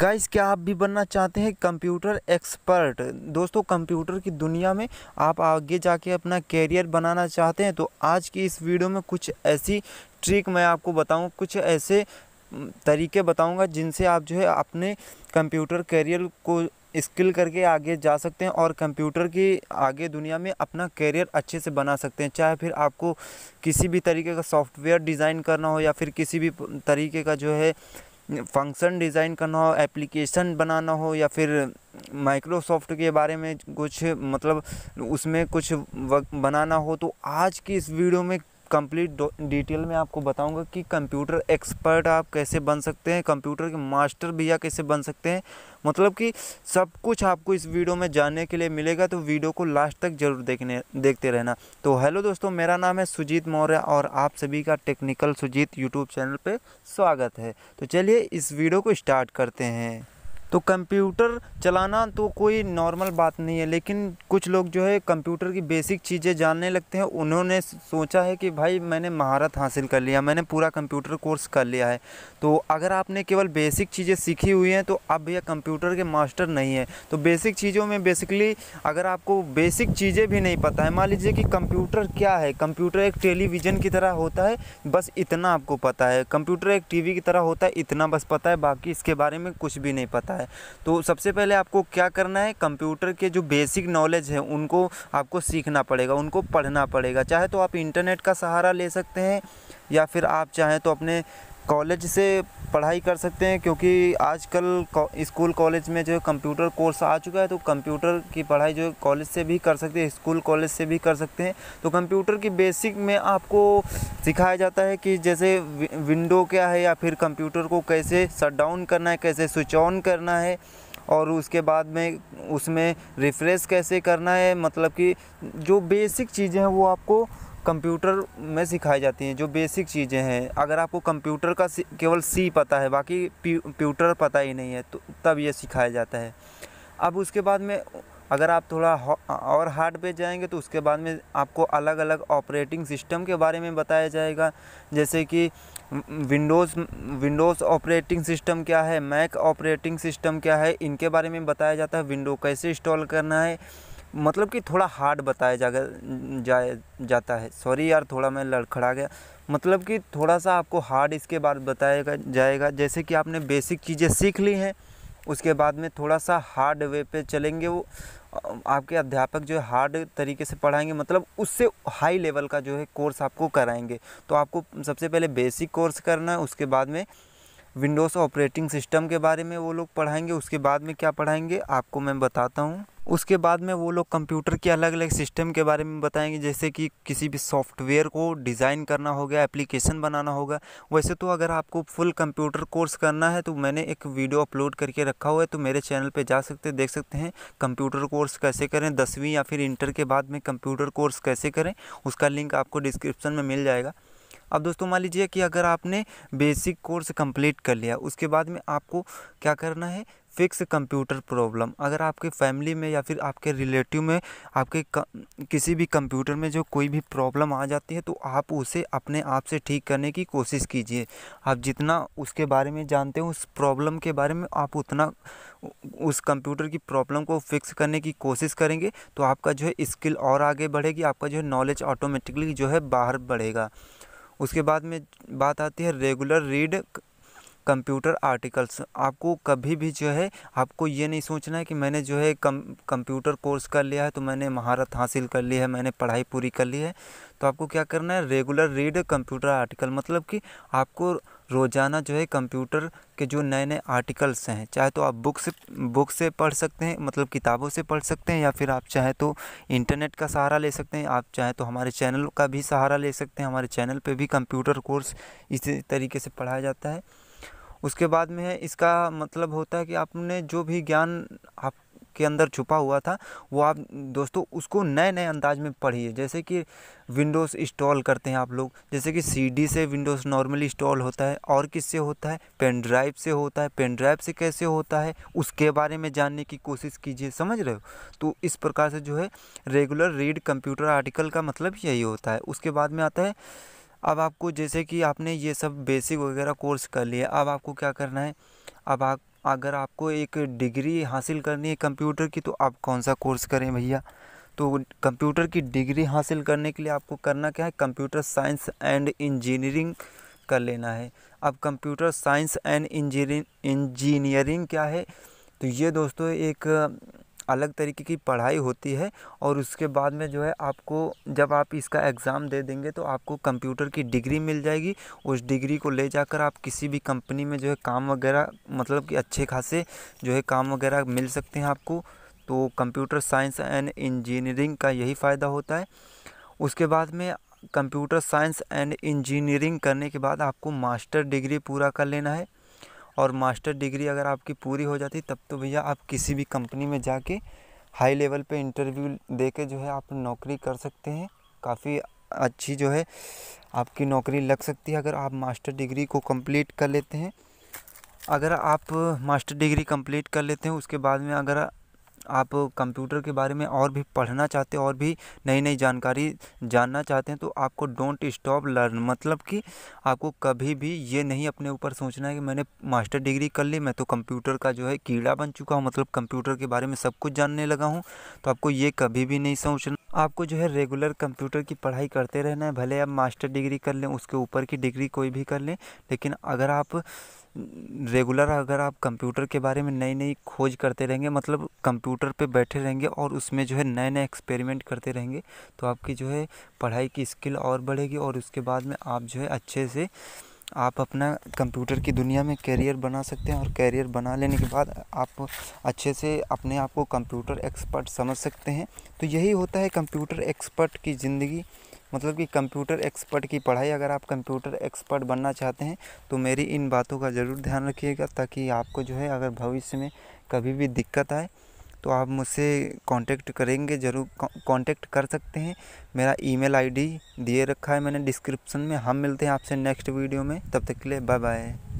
guys क्या आप भी बनना चाहते हैं कंप्यूटर एक्सपर्ट दोस्तों कंप्यूटर की दुनिया में आप आगे जाके अपना कैरियर बनाना चाहते हैं तो आज की इस वीडियो में कुछ ऐसी ट्रिक मैं आपको बताऊं कुछ ऐसे तरीके बताऊंगा जिनसे आप जो है अपने कंप्यूटर कैरियर को स्किल करके आगे जा सकते हैं और कंप्यूटर की आगे दुनिया में अपना कैरियर अच्छे से बना सकते हैं चाहे फिर आपको किसी भी तरीके का सॉफ्टवेयर डिज़ाइन करना हो या फिर किसी भी तरीके का जो है फंक्शन डिज़ाइन करना हो एप्लीकेशन बनाना हो या फिर माइक्रोसॉफ्ट के बारे में कुछ मतलब उसमें कुछ बनाना हो तो आज की इस वीडियो में कंप्लीट डिटेल में आपको बताऊंगा कि कंप्यूटर एक्सपर्ट आप कैसे बन सकते हैं कंप्यूटर के मास्टर भैया कैसे बन सकते हैं मतलब कि सब कुछ आपको इस वीडियो में जानने के लिए मिलेगा तो वीडियो को लास्ट तक जरूर देखने देखते रहना तो हेलो दोस्तों मेरा नाम है सुजीत मौर्य और आप सभी का टेक्निकल सुजीत यूट्यूब चैनल पर स्वागत है तो चलिए इस वीडियो को स्टार्ट करते हैं तो कंप्यूटर चलाना तो कोई नॉर्मल बात नहीं है लेकिन कुछ लोग जो है कंप्यूटर की बेसिक चीज़ें जानने लगते हैं उन्होंने सोचा है कि भाई मैंने महारत हासिल कर लिया मैंने पूरा कंप्यूटर कोर्स कर लिया है तो अगर आपने केवल बेसिक चीज़ें सीखी हुई हैं तो अब यह कंप्यूटर के मास्टर नहीं है तो बेसिक चीज़ों में बेसिकली अगर आपको बेसिक चीज़ें भी नहीं पता है मान लीजिए कि कंप्यूटर क्या है कंप्यूटर एक टेलीविज़न की तरह होता है बस इतना आपको पता है कंप्यूटर एक टी की तरह होता है इतना बस पता है बाकी इसके बारे में कुछ भी नहीं पता है तो सबसे पहले आपको क्या करना है कंप्यूटर के जो बेसिक नॉलेज है उनको आपको सीखना पड़ेगा उनको पढ़ना पड़ेगा चाहे तो आप इंटरनेट का सहारा ले सकते हैं या फिर आप चाहें तो अपने कॉलेज से पढ़ाई कर सकते हैं क्योंकि आजकल स्कूल कॉलेज में जो कंप्यूटर कोर्स आ चुका है तो कंप्यूटर की पढ़ाई जो कॉलेज से भी कर सकते हैं स्कूल कॉलेज से भी कर सकते हैं तो कंप्यूटर की बेसिक में आपको सिखाया जाता है कि जैसे विंडो क्या है या फिर कंप्यूटर को कैसे शट डाउन करना है कैसे स्विच ऑन करना है और उसके बाद में उसमें रिफ्रेश कैसे करना है मतलब कि जो बेसिक चीज़ें हैं वो आपको कंप्यूटर में सिखाई जाती हैं जो बेसिक चीज़ें हैं अगर आपको कंप्यूटर का केवल सी पता है बाकी कंप्यूटर पता ही नहीं है तो तब ये सिखाया जाता है अब उसके बाद में अगर आप थोड़ा और हार्ड पे जाएंगे तो उसके बाद में आपको अलग अलग ऑपरेटिंग सिस्टम के बारे में बताया जाएगा जैसे कि विंडोज़ विंडोज़ ऑपरेटिंग सिस्टम क्या है मैक ऑपरेटिंग सिस्टम क्या है इनके बारे में बताया जाता है विंडो कैसे इंस्टॉल करना है मतलब कि थोड़ा हार्ड बताया जा जाए जाता है सॉरी यार थोड़ा मैं लड़खड़ा गया मतलब कि थोड़ा सा आपको हार्ड इसके बाद बताया जाएगा जैसे कि आपने बेसिक चीज़ें सीख ली हैं उसके बाद में थोड़ा सा हार्ड वे पे चलेंगे वो आपके अध्यापक जो है हार्ड तरीके से पढ़ाएंगे मतलब उससे हाई लेवल का जो है कोर्स आपको कराएंगे तो आपको सबसे पहले बेसिक कोर्स करना है उसके बाद में विंडोज़ ऑपरेटिंग सिस्टम के बारे में वो लोग पढ़ाएंगे उसके बाद में क्या पढ़ाएंगे आपको मैं बताता हूँ उसके बाद में वो लोग कंप्यूटर के अलग अलग सिस्टम के बारे में बताएंगे जैसे कि किसी भी सॉफ्टवेयर को डिज़ाइन करना होगा एप्लीकेशन बनाना होगा वैसे तो अगर आपको फुल कंप्यूटर कोर्स करना है तो मैंने एक वीडियो अपलोड करके रखा हुआ है तो मेरे चैनल पे जा सकते देख सकते हैं कंप्यूटर कोर्स कैसे करें दसवीं या फिर इंटर के बाद में कंप्यूटर कोर्स कैसे करें उसका लिंक आपको डिस्क्रिप्शन में मिल जाएगा अब दोस्तों मान लीजिए कि अगर आपने बेसिक कोर्स कंप्लीट कर लिया उसके बाद में आपको क्या करना है फिक्स कंप्यूटर प्रॉब्लम अगर आपके फैमिली में या फिर आपके रिलेटिव में आपके किसी भी कंप्यूटर में जो कोई भी प्रॉब्लम आ जाती है तो आप उसे अपने आप से ठीक करने की कोशिश कीजिए आप जितना उसके बारे में जानते हो उस प्रॉब्लम के बारे में आप उतना उस कंप्यूटर की प्रॉब्लम को फिक्स करने की कोशिश करेंगे तो आपका जो है स्किल और आगे बढ़ेगी आपका जो है नॉलेज ऑटोमेटिकली जो है बाहर बढ़ेगा उसके बाद में बात आती है रेगुलर रीड कंप्यूटर आर्टिकल्स आपको कभी भी जो है आपको ये नहीं सोचना है कि मैंने जो है कम कंप्यूटर कोर्स कर लिया है तो मैंने महारत हासिल कर ली है मैंने पढ़ाई पूरी कर ली है तो आपको क्या करना है रेगुलर रीड कंप्यूटर आर्टिकल मतलब कि आपको रोज़ाना जो है कंप्यूटर के जो नए नए आर्टिकल्स हैं चाहे तो आप बुक से बुक से पढ़ सकते हैं मतलब किताबों से पढ़ सकते हैं या फिर आप चाहे तो इंटरनेट का सहारा ले सकते हैं आप चाहे तो हमारे चैनल का भी सहारा ले सकते हैं हमारे चैनल पे भी कंप्यूटर कोर्स इसी तरीके से पढ़ाया जाता है उसके बाद में है इसका मतलब होता है कि आपने जो भी ज्ञान आप के अंदर छुपा हुआ था वो आप दोस्तों उसको नए नए अंदाज में पढ़िए जैसे कि विंडोज़ इंस्टॉल करते हैं आप लोग जैसे कि सीडी से विंडोज़ नॉर्मली इंस्टॉल होता है और किससे होता है पेन ड्राइव से होता है पेन ड्राइव से कैसे होता है उसके बारे में जानने की कोशिश कीजिए समझ रहे हो तो इस प्रकार से जो है रेगुलर रीड कंप्यूटर आर्टिकल का मतलब यही होता है उसके बाद में आता है अब आपको जैसे कि आपने ये सब बेसिक वगैरह कोर्स कर लिया अब आपको क्या करना है अब आप अगर आपको एक डिग्री हासिल करनी है कंप्यूटर की तो आप कौन सा कोर्स करें भैया तो कंप्यूटर की डिग्री हासिल करने के लिए आपको करना क्या है कंप्यूटर साइंस एंड इंजीनियरिंग कर लेना है अब कंप्यूटर साइंस एंड इंजीनियरिंग क्या है तो ये दोस्तों एक अलग तरीके की पढ़ाई होती है और उसके बाद में जो है आपको जब आप इसका एग्ज़ाम दे देंगे तो आपको कंप्यूटर की डिग्री मिल जाएगी उस डिग्री को ले जाकर आप किसी भी कंपनी में जो है काम वगैरह मतलब कि अच्छे खासे जो है काम वगैरह मिल सकते हैं आपको तो कंप्यूटर साइंस एंड इंजीनियरिंग का यही फ़ायदा होता है उसके बाद में कंप्यूटर साइंस एंड इंजीनियरिंग करने के बाद आपको मास्टर डिग्री पूरा कर लेना है और मास्टर डिग्री अगर आपकी पूरी हो जाती तब तो भैया आप किसी भी कंपनी में जाके हाई लेवल पे इंटरव्यू दे के जो है आप नौकरी कर सकते हैं काफ़ी अच्छी जो है आपकी नौकरी लग सकती है अगर आप मास्टर डिग्री को कंप्लीट कर लेते हैं अगर आप मास्टर डिग्री कंप्लीट कर लेते हैं उसके बाद में अगर आप कंप्यूटर के बारे में और भी पढ़ना चाहते हो और भी नई नई जानकारी जानना चाहते हैं तो आपको डोंट स्टॉप लर्न मतलब कि आपको कभी भी ये नहीं अपने ऊपर सोचना है कि मैंने मास्टर डिग्री कर ली मैं तो कंप्यूटर का जो है कीड़ा बन चुका हूँ मतलब कंप्यूटर के बारे में सब कुछ जानने लगा हूँ तो आपको ये कभी भी नहीं सोचना आपको जो है रेगुलर कंप्यूटर की पढ़ाई करते रहना है भले आप मास्टर डिग्री कर लें उसके ऊपर की डिग्री कोई भी कर लें लेकिन अगर आप रेगुलर अगर आप कंप्यूटर के बारे में नई नई खोज करते रहेंगे मतलब कंप्यूटर पे बैठे रहेंगे और उसमें जो है नए नए एक्सपेरिमेंट करते रहेंगे तो आपकी जो है पढ़ाई की स्किल और बढ़ेगी और उसके बाद में आप जो है अच्छे से आप अपना कंप्यूटर की दुनिया में कैरियर बना सकते हैं और कैरियर बना लेने के बाद आप अच्छे से अपने आप को कंप्यूटर एक्सपर्ट समझ सकते हैं तो यही होता है कंप्यूटर एक्सपर्ट की ज़िंदगी मतलब कि कंप्यूटर एक्सपर्ट की पढ़ाई अगर आप कंप्यूटर एक्सपर्ट बनना चाहते हैं तो मेरी इन बातों का ज़रूर ध्यान रखिएगा ताकि आपको जो है अगर भविष्य में कभी भी दिक्कत आए तो आप मुझसे कांटेक्ट करेंगे ज़रूर कांटेक्ट कर सकते हैं मेरा ईमेल आईडी दिए रखा है मैंने डिस्क्रिप्शन में हम मिलते हैं आपसे नेक्स्ट वीडियो में तब तक के लिए बाय बाय